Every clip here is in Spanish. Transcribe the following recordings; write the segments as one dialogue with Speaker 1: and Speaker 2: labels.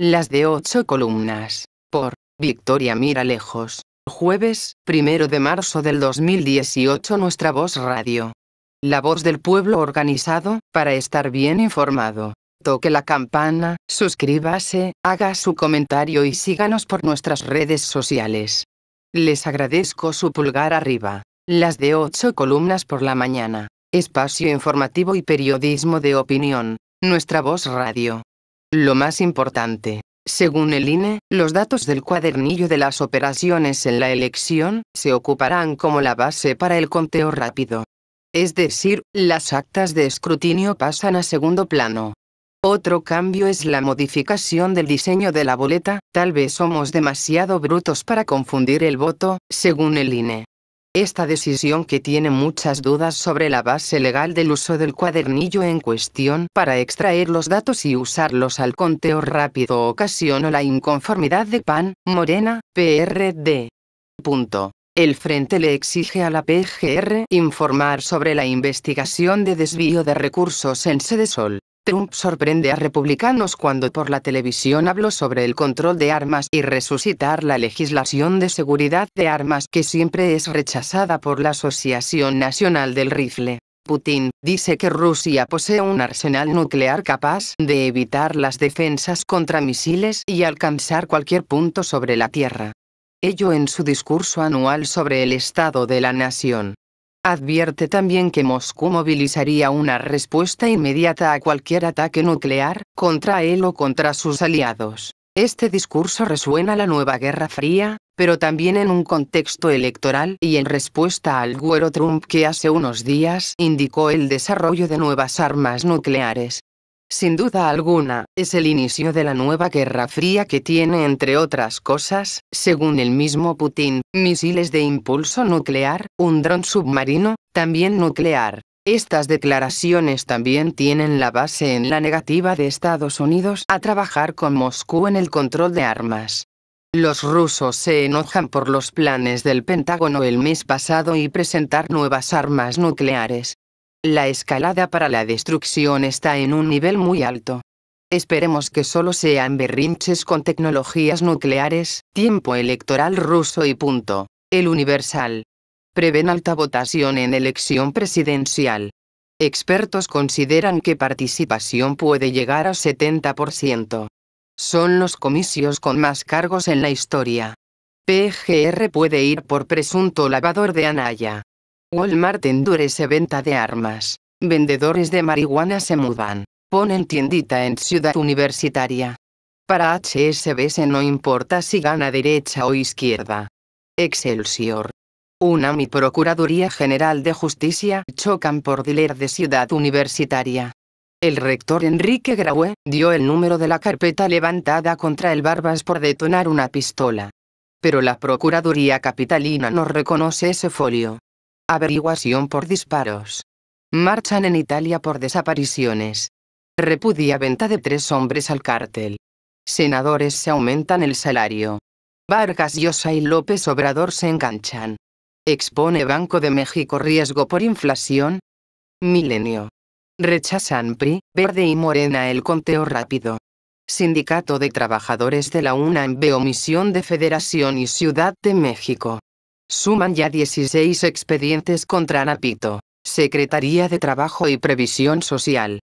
Speaker 1: Las de ocho columnas. Por Victoria Mira Lejos. Jueves, primero de marzo del 2018 Nuestra Voz Radio. La voz del pueblo organizado, para estar bien informado. Toque la campana, suscríbase, haga su comentario y síganos por nuestras redes sociales. Les agradezco su pulgar arriba. Las de ocho columnas por la mañana. Espacio informativo y periodismo de opinión. Nuestra Voz Radio. Lo más importante, según el INE, los datos del cuadernillo de las operaciones en la elección se ocuparán como la base para el conteo rápido. Es decir, las actas de escrutinio pasan a segundo plano. Otro cambio es la modificación del diseño de la boleta, tal vez somos demasiado brutos para confundir el voto, según el INE. Esta decisión que tiene muchas dudas sobre la base legal del uso del cuadernillo en cuestión para extraer los datos y usarlos al conteo rápido ocasionó la inconformidad de PAN, Morena, PRD. El Frente le exige a la PGR informar sobre la investigación de desvío de recursos en Sede Sol. Trump sorprende a republicanos cuando por la televisión habló sobre el control de armas y resucitar la legislación de seguridad de armas que siempre es rechazada por la Asociación Nacional del Rifle. Putin dice que Rusia posee un arsenal nuclear capaz de evitar las defensas contra misiles y alcanzar cualquier punto sobre la Tierra. Ello en su discurso anual sobre el Estado de la Nación. Advierte también que Moscú movilizaría una respuesta inmediata a cualquier ataque nuclear, contra él o contra sus aliados. Este discurso resuena la nueva Guerra Fría, pero también en un contexto electoral y en respuesta al güero Trump que hace unos días indicó el desarrollo de nuevas armas nucleares sin duda alguna, es el inicio de la nueva Guerra Fría que tiene, entre otras cosas, según el mismo Putin, misiles de impulso nuclear, un dron submarino, también nuclear. Estas declaraciones también tienen la base en la negativa de Estados Unidos a trabajar con Moscú en el control de armas. Los rusos se enojan por los planes del Pentágono el mes pasado y presentar nuevas armas nucleares, la escalada para la destrucción está en un nivel muy alto. Esperemos que solo sean berrinches con tecnologías nucleares, tiempo electoral ruso y punto. El Universal. Prevén alta votación en elección presidencial. Expertos consideran que participación puede llegar a 70%. Son los comicios con más cargos en la historia. PGR puede ir por presunto lavador de Anaya. Walmart endurece venta de armas. Vendedores de marihuana se mudan. Ponen tiendita en ciudad universitaria. Para HSBC no importa si gana derecha o izquierda. Excelsior. Una mi Procuraduría General de Justicia chocan por diler de ciudad universitaria. El rector Enrique Graue dio el número de la carpeta levantada contra el Barbas por detonar una pistola. Pero la Procuraduría Capitalina no reconoce ese folio. Averiguación por disparos. Marchan en Italia por desapariciones. Repudia venta de tres hombres al cártel. Senadores se aumentan el salario. Vargas Llosa y López Obrador se enganchan. Expone Banco de México riesgo por inflación. Milenio. Rechazan PRI, Verde y Morena el conteo rápido. Sindicato de Trabajadores de la UNAM ve omisión de Federación y Ciudad de México. Suman ya 16 expedientes contra Anapito, Secretaría de Trabajo y Previsión Social.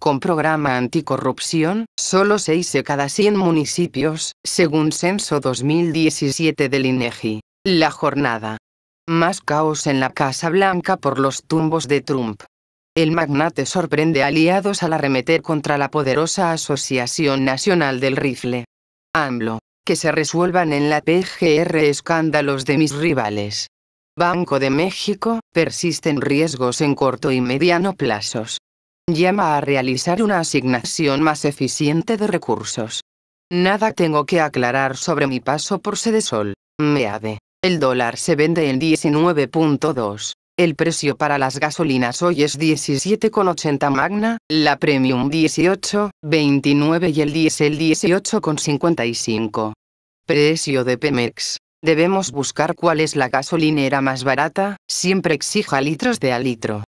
Speaker 1: Con programa anticorrupción, solo 6 de cada 100 municipios, según Censo 2017 del INEGI. E la jornada. Más caos en la Casa Blanca por los tumbos de Trump. El magnate sorprende aliados al arremeter contra la poderosa Asociación Nacional del Rifle. AMLO, que se resuelvan en la PGR escándalos de mis rivales. Banco de México, persisten riesgos en corto y mediano plazos. Llama a realizar una asignación más eficiente de recursos. Nada tengo que aclarar sobre mi paso por Sedesol, MEADE. El dólar se vende en 19.2. El precio para las gasolinas hoy es 17,80 magna, la premium 18, 29 y el diésel 18,55. Precio de Pemex. Debemos buscar cuál es la gasolinera más barata, siempre exija litros de a litro.